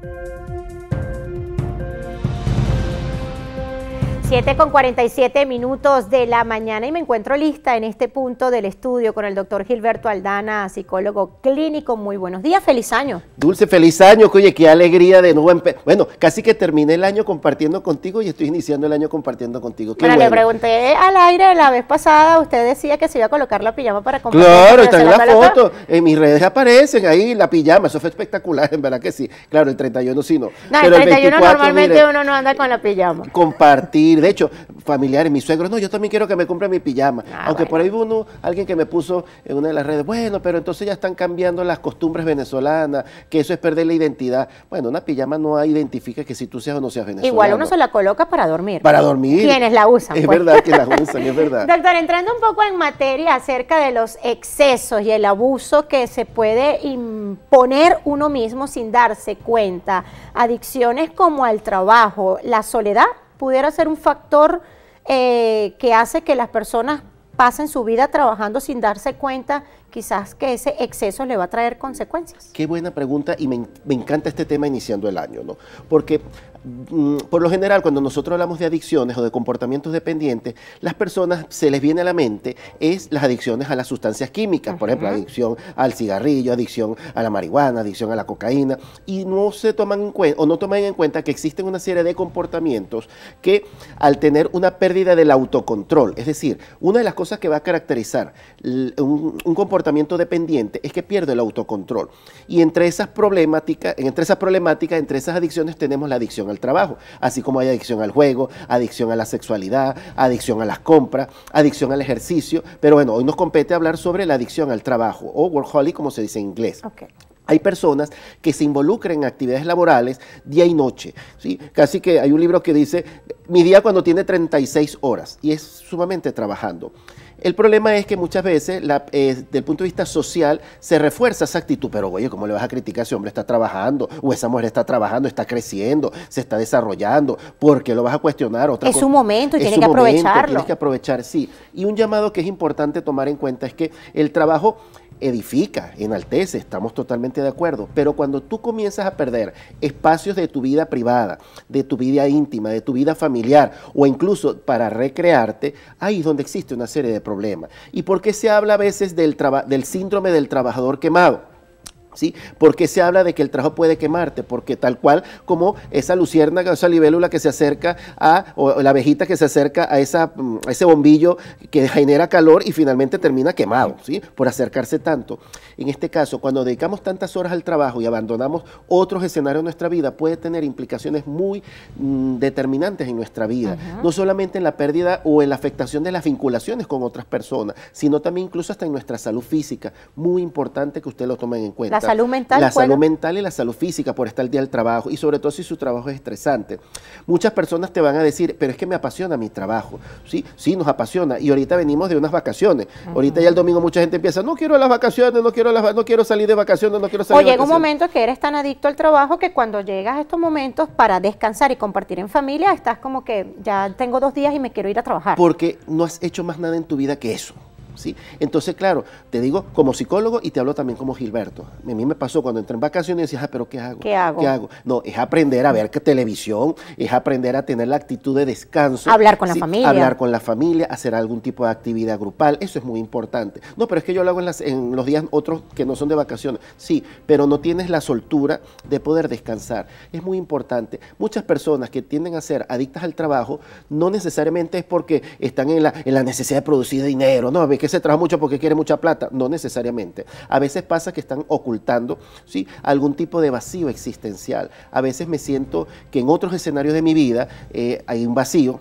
Thank you. 7 con 47 minutos de la mañana y me encuentro lista en este punto del estudio con el doctor Gilberto Aldana, psicólogo clínico. Muy buenos días, feliz año. Dulce, feliz año, oye, qué alegría de nuevo. Bueno, casi que terminé el año compartiendo contigo y estoy iniciando el año compartiendo contigo. Qué le pregunté al aire la vez pasada, usted decía que se iba a colocar la pijama para compartir. Claro, está en la foto, en mis redes aparecen ahí la pijama, eso fue espectacular, en verdad que sí. Claro, el 31 sí no. No, el 31 normalmente uno no anda con la pijama. Compartir y De hecho, familiares, mis suegros, no, yo también quiero que me compre mi pijama. Ah, Aunque por ahí uno, alguien que me puso en una de las redes, bueno, pero entonces ya están cambiando las costumbres venezolanas, que eso es perder la identidad. Bueno, una pijama no identifica que si tú seas o no seas venezolano. Igual uno se la coloca para dormir. Para dormir. Quienes la usan. Es pues. verdad que la usan, es verdad. Doctor, entrando un poco en materia acerca de los excesos y el abuso que se puede imponer uno mismo sin darse cuenta, adicciones como al trabajo, la soledad pudiera ser un factor eh, que hace que las personas pasen su vida trabajando sin darse cuenta quizás que ese exceso le va a traer consecuencias. Qué buena pregunta y me, encanta este tema iniciando el año, ¿no? Porque mm, por lo general, cuando nosotros hablamos de adicciones o de comportamientos dependientes, las personas se les viene a la mente es las adicciones a las sustancias químicas, por ejemplo, adicción al cigarrillo, adicción a la marihuana, adicción a la cocaína, y no se toman en cuenta o no toman en cuenta que existen una serie de comportamientos que al tener una pérdida del autocontrol, es decir, una de las cosas que va a caracterizar un comportamiento comportamiento dependiente es que pierde el autocontrol. Y entre esas problemáticas, entre esas problemáticas, entre esas adicciones tenemos la adicción al trabajo, así como hay adicción al juego, adicción a la sexualidad, adicción a las compras, adicción al ejercicio. Pero bueno, hoy nos compete hablar sobre la adicción al trabajo o workaholic, como se dice en inglés hay personas que se involucran en actividades laborales día y noche. ¿sí? Casi que hay un libro que dice, mi día cuando tiene 36 horas, y es sumamente trabajando. El problema es que muchas veces, eh, desde el punto de vista social, se refuerza esa actitud, pero oye, ¿cómo le vas a criticar a ese hombre está trabajando o esa mujer está trabajando, está creciendo, se está desarrollando? ¿Por qué lo vas a cuestionar? Otra es su momento y tienes que aprovecharlo. Tienes que aprovechar, sí. Y un llamado que es importante tomar en cuenta es que el trabajo edifica, enaltece, estamos totalmente de acuerdo, pero cuando tú comienzas a perder espacios de tu vida privada, de tu vida íntima, de tu vida familiar o incluso para recrearte, ahí es donde existe una serie de problemas. ¿Y por qué se habla a veces del, del síndrome del trabajador quemado? ¿sí? ¿Por qué se habla de que el trabajo puede quemarte? Porque tal cual como esa luciérnaga, esa libélula que se acerca a, o la abejita que se acerca a, esa, mm, ese bombillo que genera calor y finalmente termina quemado, ¿sí? Por acercarse tanto. En este caso, cuando dedicamos tantas horas al trabajo y abandonamos otros escenarios de nuestra vida, puede tener implicaciones muy mm, determinantes en nuestra vida. No solamente en la pérdida o en la afectación de las vinculaciones con otras personas, sino también incluso hasta en nuestra salud física. Muy importante que usted lo tome en cuenta salud mental. La salud mental y la salud física por estar al día del trabajo y sobre todo si su trabajo es estresante. Muchas personas te van a decir, pero es que me apasiona mi trabajo. Sí, sí, nos apasiona. Y ahorita venimos de unas vacaciones. Ahorita ya el domingo mucha gente empieza, no quiero las vacaciones, no quiero, las, no quiero salir de vacaciones, no quiero salir de vacaciones. O llega un momento que eres tan adicto al trabajo que cuando llegas a estos momentos para descansar y compartir en familia, estás como que ya tengo dos días y me quiero ir a trabajar. Porque no has hecho más nada en tu vida que eso. Entonces, claro, te digo como psicólogo y te hablo también como Gilberto. A mí me pasó cuando entré en vacaciones y decía, ah, pero ¿qué hago? ¿Qué hago? No, es aprender a ver que televisión, es aprender a tener la actitud de descanso. Hablar con la familia. Hablar con la familia, hacer algún tipo de actividad grupal, eso es muy importante. No, pero es que yo lo hago en, los días otros que no son de vacaciones. Sí, pero no tienes la soltura de poder descansar. Es muy importante. Muchas personas que tienden a ser adictas al trabajo no necesariamente es porque están en la, en la necesidad de producir dinero, no, ve que se trabaja mucho porque quiere mucha plata. No necesariamente. A veces pasa que están ocultando ¿sí? algún tipo de vacío existencial. A veces me siento que en otros escenarios de mi vida eh, hay un vacío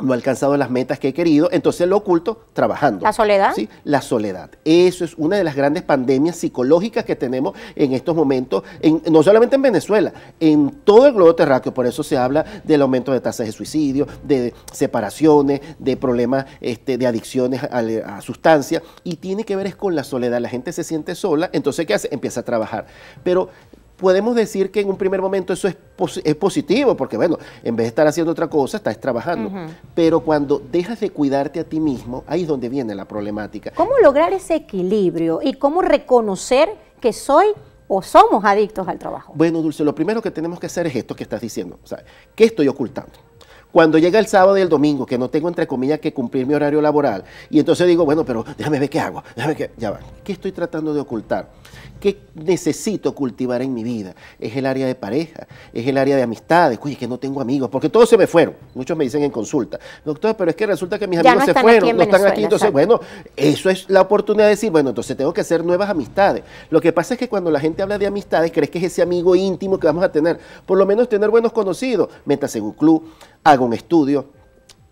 no he alcanzado las metas que he querido, entonces lo oculto trabajando. ¿La soledad? Sí, la soledad. Eso es una de las grandes pandemias psicológicas que tenemos en estos momentos, en, no solamente en Venezuela, en todo el globo terráqueo. Por eso se habla del aumento de tasas de suicidio, de separaciones, de problemas este, de adicciones a, a sustancias, y tiene que ver es con la soledad. La gente se siente sola, entonces ¿qué hace? Empieza a trabajar. Pero podemos decir que en un primer momento eso es, es, positivo, porque bueno, en vez de estar haciendo otra cosa, estás trabajando. Pero cuando dejas de cuidarte a ti mismo, ahí es donde viene la problemática. ¿Cómo lograr ese equilibrio y cómo reconocer que soy o somos adictos al trabajo? Bueno, Dulce, lo primero que tenemos que hacer es esto que estás diciendo. O sea, ¿Qué estoy ocultando? Cuando llega el sábado y el domingo, que no tengo entre comillas que cumplir mi horario laboral, y entonces digo, bueno, pero déjame ver qué hago, déjame que, ya va, ¿qué estoy tratando de ocultar? ¿Qué necesito cultivar en mi vida? Es el área de pareja, es el área de amistades, oye, que no tengo amigos, porque todos se me fueron. Muchos me dicen en consulta, doctor, pero es que resulta que mis amigos se fueron, no están aquí. Entonces, bueno, eso es la oportunidad de decir, bueno, entonces tengo que hacer nuevas amistades. Lo que pasa es que cuando la gente habla de amistades, crees que es ese amigo íntimo que vamos a tener. Por lo menos tener buenos conocidos. Métase en un club, haga un estudio,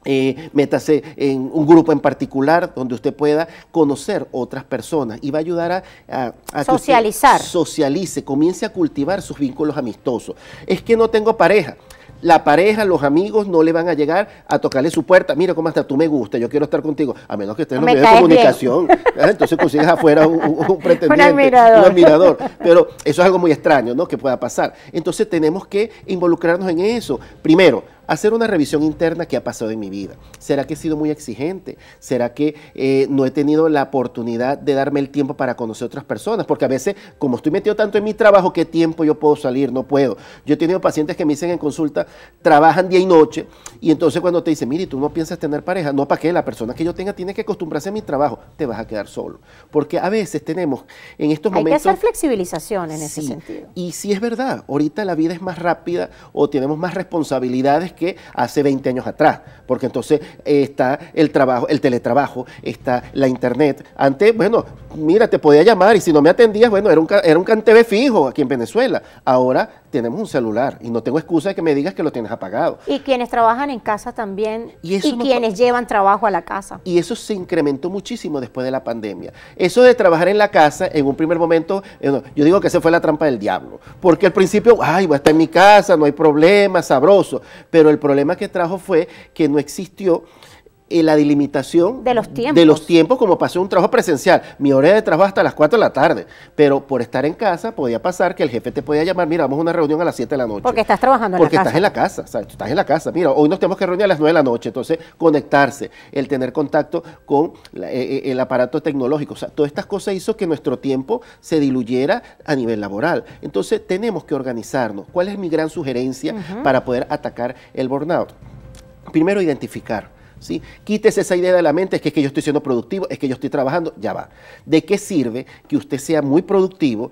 eh, métase en un grupo en particular donde usted pueda conocer otras personas y va a ayudar a, socializar. socialice, comience a cultivar sus vínculos amistosos. Es que no tengo pareja. La pareja, los amigos no le van a llegar a tocarle su puerta. Mira cómo hasta tú me gusta, yo quiero estar contigo. A menos que estés en los de comunicación. Ah, entonces consigues afuera un, pretendiente, admirador. un admirador. Pero eso es algo muy extraño, ¿no? Que pueda pasar. Entonces tenemos que involucrarnos en eso. Primero, hacer una revisión interna que ha pasado en mi vida. ¿Será que he sido muy exigente? ¿Será que eh, no he tenido la oportunidad de darme el tiempo para conocer otras personas? Porque a veces, como estoy metido tanto en mi trabajo, ¿qué tiempo yo puedo salir? No puedo. Yo he tenido pacientes que me dicen en consulta, trabajan día y noche, y entonces cuando te dicen, mire, tú no piensas tener pareja, no, ¿para qué? La persona que yo tenga tiene que acostumbrarse a mi trabajo, te vas a quedar solo. Porque a veces tenemos en estos momentos... Hay que hacer flexibilización en ese sentido. Y si es verdad, ahorita la vida es más rápida o tenemos más responsabilidades que hace 20 años atrás, porque entonces está el trabajo, el teletrabajo, está la internet. Antes, bueno, mira, te podía llamar y si no me atendías, bueno, era un, era un fijo aquí en Venezuela. Ahora tenemos un celular y no tengo excusa de que me digas que lo tienes apagado. Y quienes trabajan en casa también y, quienes llevan trabajo a la casa. Y eso se incrementó muchísimo después de la pandemia. Eso de trabajar en la casa, en un primer momento, eh, yo digo que se fue la trampa del diablo, porque al principio, ay, voy a estar en mi casa, no hay problema, sabroso, pero el problema que trajo fue que no existió eh, la delimitación de los, tiempos. como pasó un trabajo presencial. Mi hora de trabajo hasta las 4 de la tarde, pero por estar en casa podía pasar que el jefe te podía llamar, mira, vamos a una reunión a las 7 de la noche. Porque estás trabajando en la casa. Porque estás en la casa, o estás en la casa. Mira, hoy nos tenemos que reunir a las 9 de la noche, entonces conectarse, el tener contacto con eh, eh, el aparato tecnológico, o sea, todas estas cosas hizo que nuestro tiempo se diluyera a nivel laboral. Entonces tenemos que organizarnos. ¿Cuál es mi gran sugerencia para poder atacar el burnout? Primero, identificar ¿sí? Quítese esa idea de la mente, es que, yo estoy siendo productivo, es que yo estoy trabajando, ya va. ¿De qué sirve que usted sea muy productivo,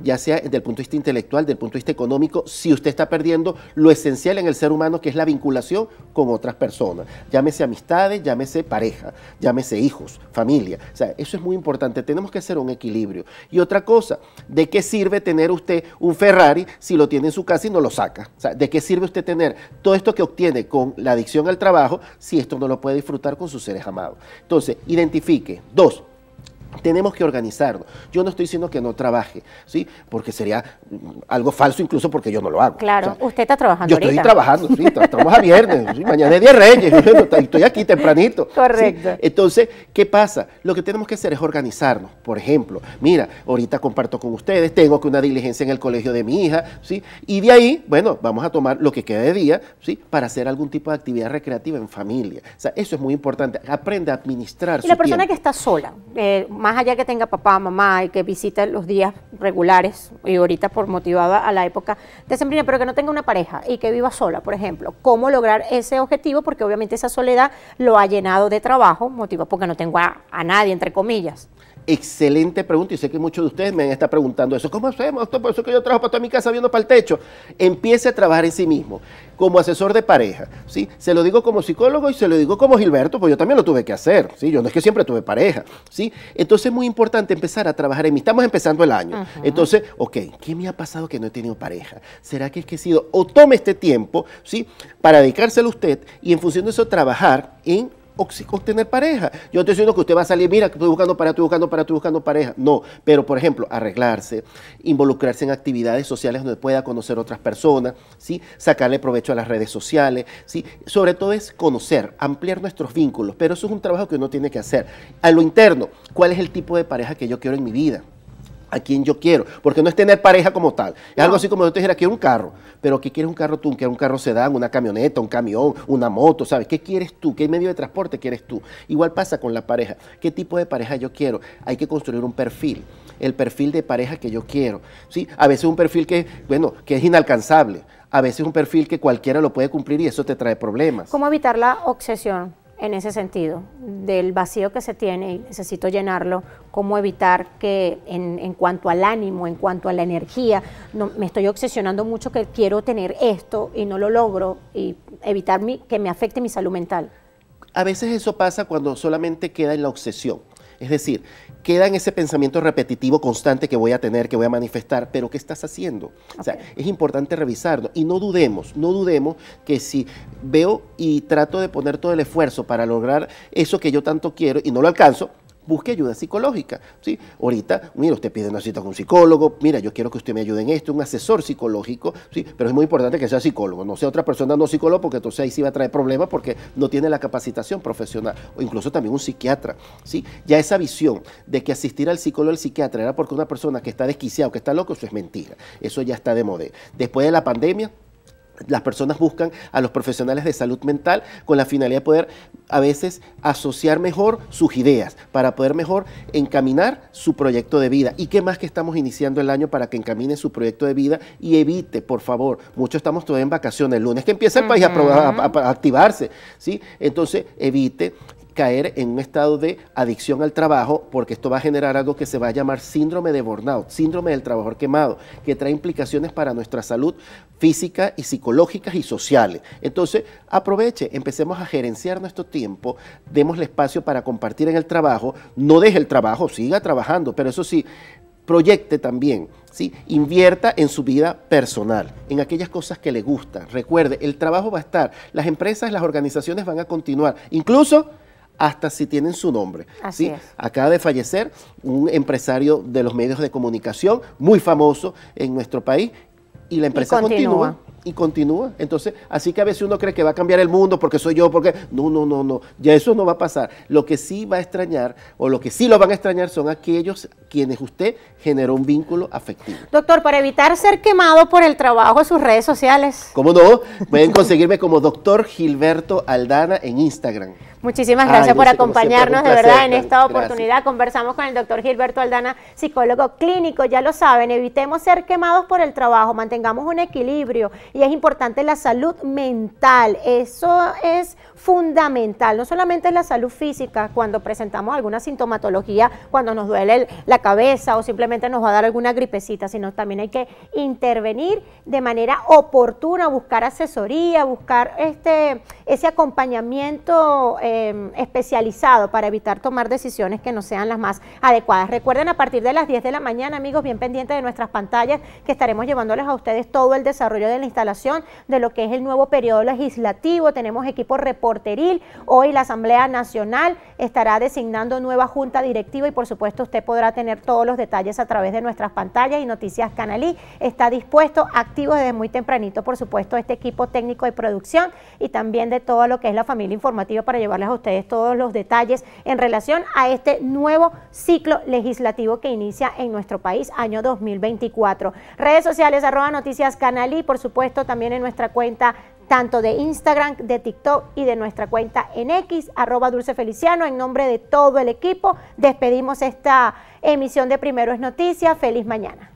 ya sea desde el punto de vista intelectual, desde el punto de vista económico, si usted está perdiendo lo esencial en el ser humano, que es la vinculación con otras personas? Llámese amistades, llámese pareja, llámese hijos, familia. O sea, eso es muy importante, tenemos que hacer un equilibrio. Y otra cosa, ¿de qué sirve tener usted un Ferrari si lo tiene en su casa y no lo saca? ¿de qué sirve usted tener todo esto que obtiene con la adicción al trabajo si esto no lo puede disfrutar con sus seres amados. Entonces, identifique. Dos, tenemos que organizarnos. Yo no estoy diciendo que no trabaje, ¿sí? Porque sería mm, algo falso incluso porque yo no lo hago. Claro, usted está trabajando Yo estoy trabajando, sí, estamos a viernes, mañana es Día Reyes, estoy aquí tempranito. Correcto. Entonces, ¿qué pasa? Lo que tenemos que hacer es organizarnos. Por ejemplo, mira, ahorita comparto con ustedes, tengo que una diligencia en el colegio de mi hija, ¿sí? Y de ahí, bueno, vamos a tomar lo que queda de día, ¿sí? Para hacer algún tipo de actividad recreativa en familia. O sea, eso es muy importante. Aprende a administrar Y la persona que está sola, eh, más allá que tenga papá, mamá y que visite los días regulares y ahorita por motivada a la época de sembrina, pero que no tenga una pareja y que viva sola, por ejemplo, ¿cómo lograr ese objetivo? Porque obviamente esa soledad lo ha llenado de trabajo, motivado porque no tengo a nadie, entre comillas. Excelente pregunta. Y sé que muchos de ustedes me han estado preguntando eso. ¿Cómo hacemos? esto? Por eso que yo trabajo para toda mi casa viendo para el techo. Empiece a trabajar en sí mismo como asesor de pareja. ¿sí? Se lo digo como psicólogo y se lo digo como Gilberto, porque yo también lo tuve que hacer. ¿sí? Yo no es que siempre tuve pareja. ¿sí? Entonces es muy importante empezar a trabajar en mí. Estamos empezando el año. Entonces, ok, ¿qué me ha pasado que no he tenido pareja? ¿Será que es que he sido? O tome este tiempo ¿sí? para dedicárselo a usted y en función de eso trabajar en obtener pareja. Yo no estoy diciendo que usted va a salir, mira, estoy buscando pareja, estoy buscando pareja, estoy buscando pareja. No, pero por ejemplo, arreglarse, involucrarse en actividades sociales donde pueda conocer otras personas, ¿sí? sacarle provecho a las redes sociales, ¿sí? sobre todo es conocer, ampliar nuestros vínculos, pero eso es un trabajo que uno tiene que hacer. A lo interno, ¿cuál es el tipo de pareja que yo quiero en mi vida? a quien yo quiero, porque no es tener pareja como tal, es algo así como yo te dijera, quiero un carro, pero ¿qué quieres un carro tú? ¿Quieres un carro sedán, una camioneta, un camión, una moto? ¿Sabes? ¿Qué quieres tú? ¿Qué medio de transporte quieres tú? Igual pasa con la pareja, ¿qué tipo de pareja yo quiero? Hay que construir un perfil, el perfil de pareja que yo quiero, ¿sí? A veces un perfil que, bueno, que es inalcanzable, a veces un perfil que cualquiera lo puede cumplir y eso te trae problemas. ¿Cómo evitar la obsesión? en ese sentido, del vacío que se tiene y necesito llenarlo, cómo evitar que en, cuanto al ánimo, en cuanto a la energía, no, me estoy obsesionando mucho que quiero tener esto y no lo logro y evitar que me afecte mi salud mental. A veces eso pasa cuando solamente queda en la obsesión. Es decir, queda en ese pensamiento repetitivo constante que voy a tener, que voy a manifestar, pero ¿qué estás haciendo? O sea, es importante revisarlo y no dudemos, no dudemos que si veo y trato de poner todo el esfuerzo para lograr eso que yo tanto quiero y no lo alcanzo, busque ayuda psicológica. ¿sí? Ahorita, mira, usted pide una cita con un psicólogo, mira, yo quiero que usted me ayude en esto, un asesor psicológico, ¿sí? pero es muy importante que sea psicólogo, no sea otra persona no psicólogo, porque entonces ahí sí va a traer problemas porque no tiene la capacitación profesional, o incluso también un psiquiatra. ¿sí? Ya esa visión de que asistir al psicólogo o al psiquiatra era porque una persona que está desquiciada, que está loco, eso es mentira. Eso ya está de moda. Después de la pandemia, las personas buscan a los profesionales de salud mental con la finalidad de poder a veces asociar mejor sus ideas, para poder mejor encaminar su proyecto de vida. ¿Y qué más que estamos iniciando el año para que encamine su proyecto de vida y evite, por favor, muchos estamos todavía en vacaciones, el lunes que empieza el país a, a, activarse, ¿sí? Entonces, evite caer en un estado de adicción al trabajo, porque esto va a generar algo que se va a llamar síndrome de burnout, síndrome del trabajador quemado, que trae implicaciones para nuestra salud física y psicológicas y sociales. Entonces, aproveche, empecemos a gerenciar nuestro tiempo, demosle espacio para compartir en el trabajo, no deje el trabajo, siga trabajando, pero eso sí, proyecte también, ¿sí? invierta en su vida personal, en aquellas cosas que le gustan. Recuerde, el trabajo va a estar, las empresas, las organizaciones van a continuar, incluso hasta si tienen su nombre. Así Acaba de fallecer un empresario de los medios de comunicación muy famoso en nuestro país y la empresa continúa y continúa. Entonces, así que a veces uno cree que va a cambiar el mundo porque soy yo, porque no, no, no, no, ya eso no va a pasar. Lo que sí va a extrañar o lo que sí lo van a extrañar son aquellos quienes usted generó un vínculo afectivo. Doctor, para evitar ser quemado por el trabajo en sus redes sociales. como no? Pueden conseguirme como doctor Gilberto Aldana en Instagram. Muchísimas gracias por acompañarnos, de verdad, en esta oportunidad. Conversamos con el doctor Gilberto Aldana, psicólogo clínico. Ya lo saben, evitemos ser quemados por el trabajo, mantengamos un equilibrio y es importante la salud mental. Eso es fundamental, no solamente la salud física, cuando presentamos alguna sintomatología, cuando nos duele la cabeza o simplemente nos va a dar alguna gripecita, sino también hay que intervenir de manera oportuna, buscar asesoría, buscar este, ese acompañamiento em, especializado para evitar tomar decisiones que no sean las más adecuadas. Recuerden a partir de las 10 de la mañana, amigos, bien pendientes de nuestras pantallas, que estaremos llevándoles a ustedes todo el desarrollo de la instalación de lo que es el nuevo periodo legislativo, tenemos equipo reporteril, hoy la Asamblea Nacional estará designando nueva junta directiva y por supuesto usted podrá tener todos los detalles a través de nuestras pantallas y Noticias Canalí está dispuesto, activo desde muy tempranito, por supuesto, este equipo técnico de producción y también de todo lo que es la familia informativa para llevarles a ustedes todos los detalles en relación a este nuevo ciclo legislativo que inicia en nuestro país año 2024. Redes sociales arroba noticias canalí, por supuesto esto también en nuestra cuenta tanto de Instagram, de TikTok y de nuestra cuenta en X, arroba Dulce Feliciano. En nombre de todo el equipo, despedimos esta emisión de Primero es Noticias. Feliz mañana.